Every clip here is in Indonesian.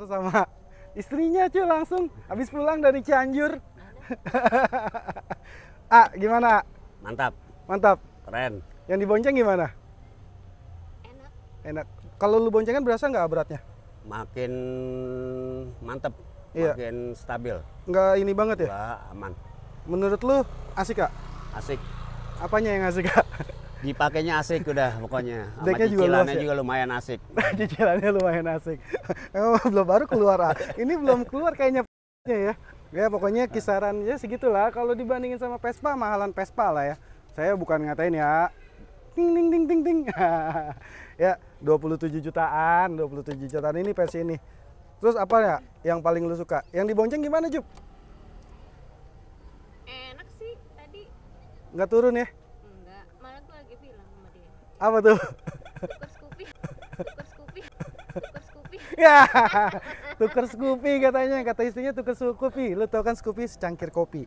pacar sama istrinya cuy langsung habis pulang dari Cianjur. ah, gimana? Mantap. Mantap. Keren. Yang dibonceng gimana? Enak. Enak. Kalau lu boncengan berasa nggak beratnya? Makin mantap, iya. makin stabil. Enggak ini banget ya? Enggak, aman. Menurut lu asik gak? Asik. Apanya yang asik gak? Dipakainya asik udah pokoknya. Deknya juga luas ya? juga lumayan asik. cicilannya lumayan asik. oh, belum baru keluar. Ah. Ini belum keluar kayaknya ya. Ya pokoknya kisarannya segitulah kalau dibandingin sama Vespa mahalan Vespa lah ya. Saya bukan ngatain ya. Ting ting ting ting ting. ya 27 jutaan, 27 jutaan ini versi ini. Terus apa ya yang paling lu suka? Yang dibonceng gimana, Jup? Enak sih tadi. Nggak turun ya? apa tuh tuker Scoopy tuker Scoopy tuker Scoopy ya tuker Scoopy katanya kata istrinya tuker Scoopy lu tau kan Scoopy secangkir kopi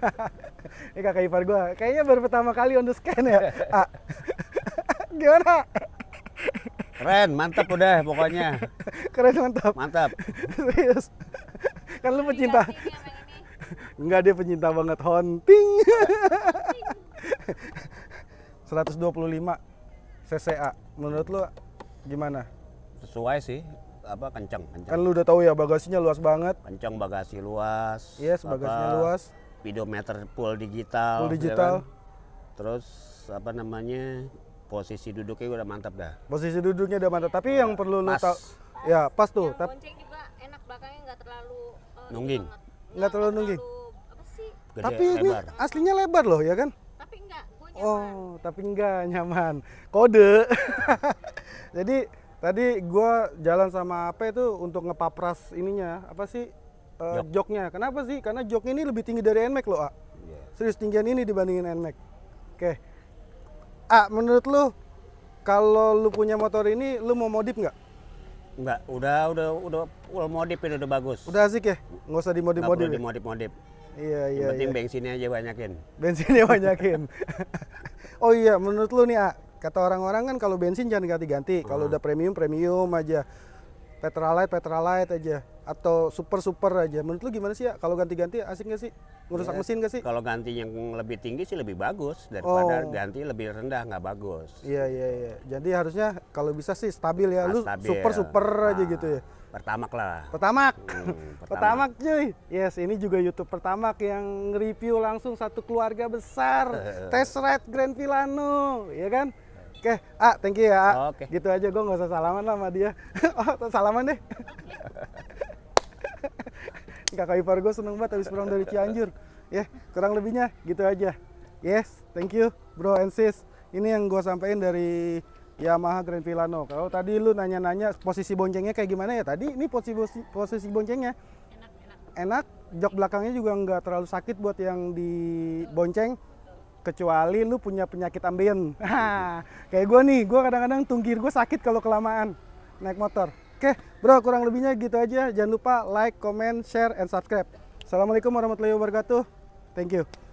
ini kakak ipar gua kayaknya baru pertama kali on the scan ya ah. gimana keren mantap udah pokoknya keren mantap mantap serius kan lu pecinta Enggak dia pecinta banget hunting. 125 CCA. Menurut lu gimana? Sesuai sih apa kencang? kenceng. Kan lu udah tahu ya bagasinya luas banget. Kencang bagasi luas. Yes, bagasinya apa, luas. Speedometer full digital. Full ya digital. kan? Terus apa namanya? Posisi duduknya udah mantap dah. Posisi duduknya udah mantap, tapi udah yang perlu lu tahu ya pas tuh. tapi nungging. Nggak terlalu eh, nungging. tapi ini aslinya lebar loh ya kan? Iya, oh, tapi enggak nyaman. Kode. Jadi tadi gue jalan sama apa itu untuk ngepapras ininya apa sih uh, Jok. joknya kenapa sih karena jok ini lebih tinggi dari nmax loh A. Yeah. serius tinggian ini dibandingin nmax oke okay. Ah, menurut lo kalau lu punya motor ini lu mau modif nggak Enggak, udah udah udah udah modif ini udah bagus. Udah asik ya? Nggak usah dimodif-modif. Nggak perlu ya? dimodif-modif. Iya iya. penting iya. bensinnya aja banyakin. Bensinnya banyakin. oh iya, menurut lu nih, A, kata orang-orang kan kalau bensin jangan ganti-ganti. Kalau uh udah premium premium aja. Petrolite petrolite aja atau super super aja menurut lu gimana sih ya kalau ganti-ganti asik gak sih ngerusak ya, mesin nggak sih kalau ganti yang lebih tinggi sih lebih bagus daripada oh. ganti lebih rendah nggak bagus iya iya iya jadi harusnya kalau bisa sih stabil ya nah, lu stabil. super super nah, aja gitu ya ah, pertamak lah pertamak hmm, pertamak. cuy yes ini juga YouTube pertamak yang review langsung satu keluarga besar test ride Grand Villano ya kan Oke, okay. ah, thank you ya. Ah. Oke. Okay. Gitu aja gue nggak usah salaman lah sama dia. oh, salaman deh kakak ipar gue seneng banget habis pulang dari Cianjur ya yeah, kurang lebihnya gitu aja yes thank you bro and sis ini yang gue sampaikan dari Yamaha Grand Villano kalau tadi lu nanya-nanya posisi boncengnya kayak gimana ya tadi ini posisi posisi boncengnya enak, enak jok belakangnya juga nggak terlalu sakit buat yang di bonceng kecuali lu punya penyakit ambien kayak gue nih gue kadang-kadang tunggir gue sakit kalau kelamaan naik motor Oke, bro, kurang lebihnya gitu aja. Jangan lupa like, comment, share, and subscribe. Assalamualaikum warahmatullahi wabarakatuh. Thank you.